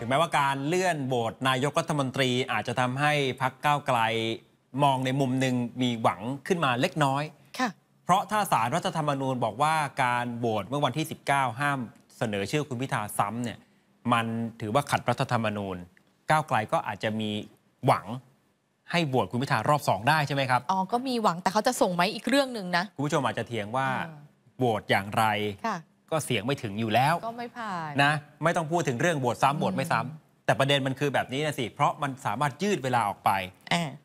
ถึงแม้ว่าการเลื่อนโหวตนายกรัฐมนตรีอาจจะทำให้พักก้าวไกลมองในมุมหนึ่งมีหวังขึ้นมาเล็กน้อยค่ะ เพราะถ้าสารรัฐธรรมนูญบอกว่าการโหวตเมื่อวันที่ 19 ห้ามเสนอชื่อคุณพิธาซ้ำเนี่ย มันถือว่าขัดรัฐธรรมนูญก้าวไกลก็อาจจะมีหวังให้โหวตคุณพิธารอบสองได้ใช่ไหมครับอ๋อก็มีหวังแต่เขาจะส่งไหมอีกเรื่องหนึ่งนะคุณผู้ชมอาจจะเถียงว่า่าโหวตอย่างไรค่ะก็เสียงไม่ถึงอยู่แล้วก็ไม่ผ่านนะไม่ต้องพูดถึงเรื่องโหวตซ้ำโหวตไม่ซ้ำแต่ประเด็นมันคือแบบนี้นะสิเพราะมันสามารถยืดเวลาออกไป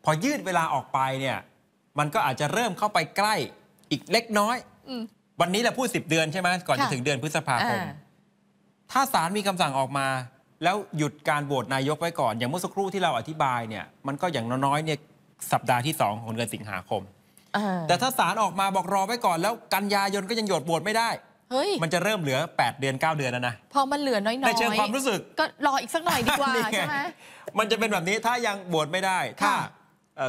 พอยืดเวลาออกไปเนี่ย มันก็อาจจะเริ่มเข้าไปใกล้อีกเล็กน้อยวันนี้เราพูด10เดือนใช่ไหมก่อนจะถึงเดือนพฤษภาคมถ้าศาลมีคำสั่งออกมา แล้วหยุดการโหวตนายกไว้ก่อน อย่างเมื่อสักครู่ที่เราอธิบายเนี่ยมันก็อย่างน้อยๆเนี่ยสัปดาห์ที่2ของเดือนสิงหาคมแต่ถ้าศาลออกมาบอกรอไว้ก่อน แล้วกันยายนก็ยังโหวตโหวตไม่ได้เฮ้ย มันจะเริ่มเหลือ 8 เดือน 9 เดือนแล้วนะ พอมันเหลือน้อยๆ ในเชิงความรู้สึกก็รออีกสักหน่อยดีกว่าใช่ไหม มันจะเป็นแบบนี้ถ้ายังโหวตไม่ได้ ถ้า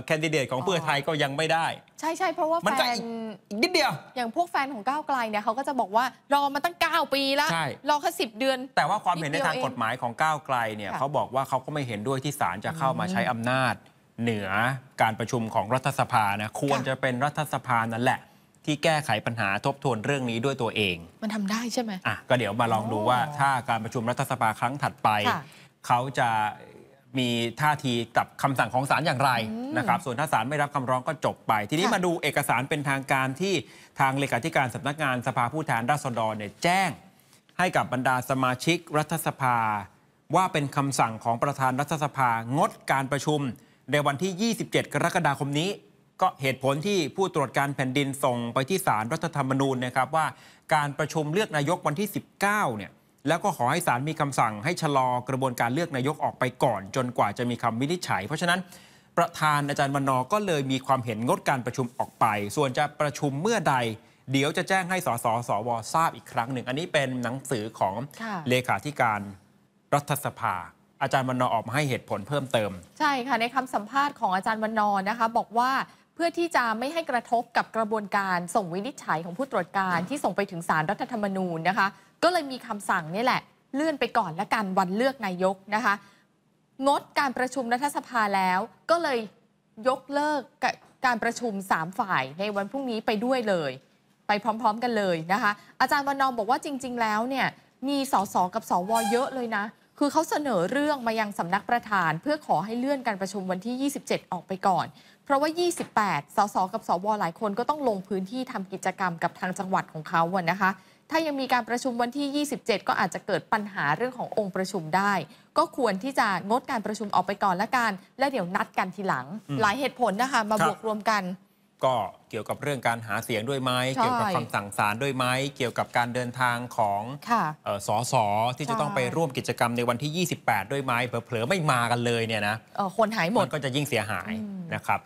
แคนดิเดตของเพื่อไทยก็ยังไม่ได้ใช่ใช่เพราะว่าแฟนอีกนิดเดียว อย่างพวกแฟนของก้าวไกลเนี่ยเขาก็จะบอกว่ารอมาตั้ง 9 ปีแล้ว รอแค่สิเดือน แต่ว่าความเห็นในทางกฎหมายของก้าวไกลเนี่ยเขาบอกว่าเขาก็ไม่เห็นด้วยที่ศาลจะเข้ามาใช้อำนาจ เหนือการประชุมของรัฐสภานะควรจะเป็นรัฐสภานั่นแหละที่แก้ไขปัญหาทบทวนเรื่องนี้ด้วยตัวเอง มันทำได้ใช่ไหมอ่ะก็เดี๋ยวมาลองดูว่าถ้าการประชุมรัฐสภาครั้งถัดไป เขาจะมีท่าทีกับคำสั่งของศาลอย่างไรนะครับส่วนถ้าศาลไม่รับคำร้องก็จบไป ทีนี้มาดูเอกสารเป็นทางการที่ทางเลขาธิการสำนักงานสภาผู้แทนราษฎรเนี่ยแจ้ง ให้กับบรรดาสมาชิกรัฐสภาว่าเป็นคำสั่งของประธานรัฐสภางดการประชุม ในวันที่ 27 กรกฎาคมนี้ก็เหตุผลที่ผู้ตรวจการแผ่นดินส่งไปที่ศาลรัฐธรรมนูญนะครับว่า การประชุมเลือกนายกวันที่ 19เนี่ยแล้วก็ขอให้ศาลมีคำสั่งให้ชะลอกระบวนการเลือกนายกออกไปก่อน จนกว่าจะมีคำวินิจฉัย เพราะฉะนั้นประธานอาจารย์มนอ ก็เลยมีความเห็นงดการประชุมออกไป ส่วนจะประชุมเมื่อใด เดี๋ยวจะแจ้งให้สสสวทราบอีกครั้งหนึ่งอันนี้เป็นหนังสือของเลขาธิการรัฐสภา อาจารย์วันนอออกมาให้เหตุผลเพิ่มเติม ใช่ค่ะในคำสัมภาษณ์ของอาจารย์วันนอ นะคะบอกว่าเพื่อที่จะไม่ให้กระทบกับกระบวนการส่งวินิจฉัยของผู้ตรวจการที่ส่งไปถึงสารรัฐธรรมนูญนะคะ ก็เลยมีคำสั่งนี่แหละเลื่อนไปก่อนและกันวันเลือกนายกนะคะงดการประชุมรัฐสภาแล้ว ก็เลยยกเลิกการประชุม 3ฝ่ายในวันพรุ่งนี้ไปด้วยเลยไปพร้อมๆกันเลยนะคะ อาจารย์วันนอมบอกว่าจริงๆ แล้วเนี่ยมีสสกับสวเยอะเลยนะคือเขาเสนอเรื่องมายังสำนักประธาน เพื่อขอให้เลื่อนการประชุมวันที่ 27 ออกไปก่อน เพราะว่า 28 สสกับสวหลายคนก็ต้องลงพื้นที่ทำกิจกรรมกับทางจังหวัดของเขาันนะคะ ถ้ายังมีการประชุมวันที่ 27 ก็อาจจะเกิดปัญหาเรื่องขององค์ประชุมได้ ก็ควรที่จะงดการประชุมออกไปก่อนละกัน และเดี๋ยวนัดกันทีหลัง หลายเหตุผลนะคะมาบวกรวมกันก็เกี่ยวกับเรื่องการหาเสียงด้วยไหมเกี่ยวกับคำสั่งศาลด้วยไหมเกี่ยวกับการเดินทางของสอสอที่จะต้องไปร่วมกิจกรรมในวันที่ 28 ด้วยไหมเผลอๆไม่มากันเลยเนี่ยนะคนหายหมดก็จะยิ่งเสียหายนะครับ